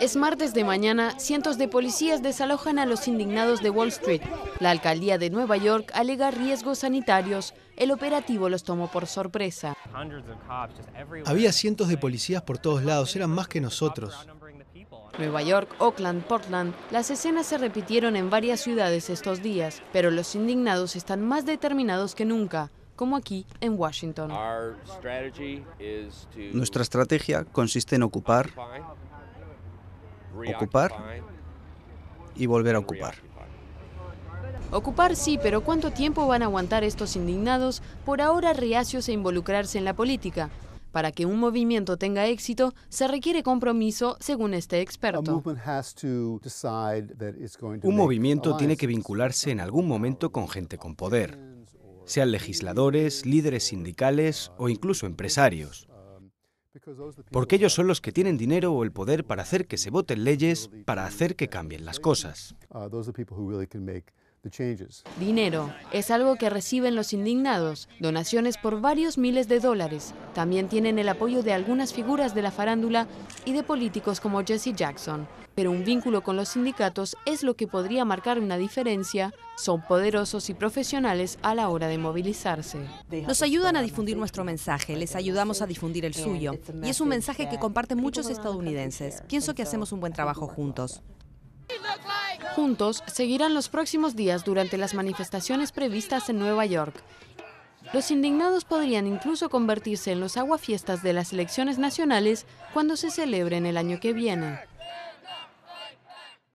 Es martes de mañana, cientos de policías desalojan a los indignados de Wall Street. La alcaldía de Nueva York alega riesgos sanitarios. El operativo los tomó por sorpresa. Había cientos de policías por todos lados, eran más que nosotros. Nueva York, Oakland, Portland, las escenas se repitieron en varias ciudades estos días, pero los indignados están más determinados que nunca como aquí en Washington. Nuestra estrategia consiste en ocupar, ocupar y volver a ocupar. Ocupar sí, pero ¿cuánto tiempo van a aguantar estos indignados por ahora reacios a involucrarse en la política? Para que un movimiento tenga éxito, se requiere compromiso, según este experto. Un movimiento tiene que vincularse en algún momento con gente con poder, sean legisladores, líderes sindicales o incluso empresarios porque ellos son los que tienen dinero o el poder para hacer que se voten leyes, para hacer que cambien las cosas. Uh, Dinero es algo que reciben los indignados, donaciones por varios miles de dólares. También tienen el apoyo de algunas figuras de la farándula y de políticos como Jesse Jackson. Pero un vínculo con los sindicatos es lo que podría marcar una diferencia. Son poderosos y profesionales a la hora de movilizarse. Nos ayudan a difundir nuestro mensaje, les ayudamos a difundir el suyo. Y es un mensaje que comparten muchos estadounidenses. Pienso que hacemos un buen trabajo juntos juntos seguirán los próximos días durante las manifestaciones previstas en Nueva York. Los indignados podrían incluso convertirse en los aguafiestas de las elecciones nacionales cuando se celebren el año que viene.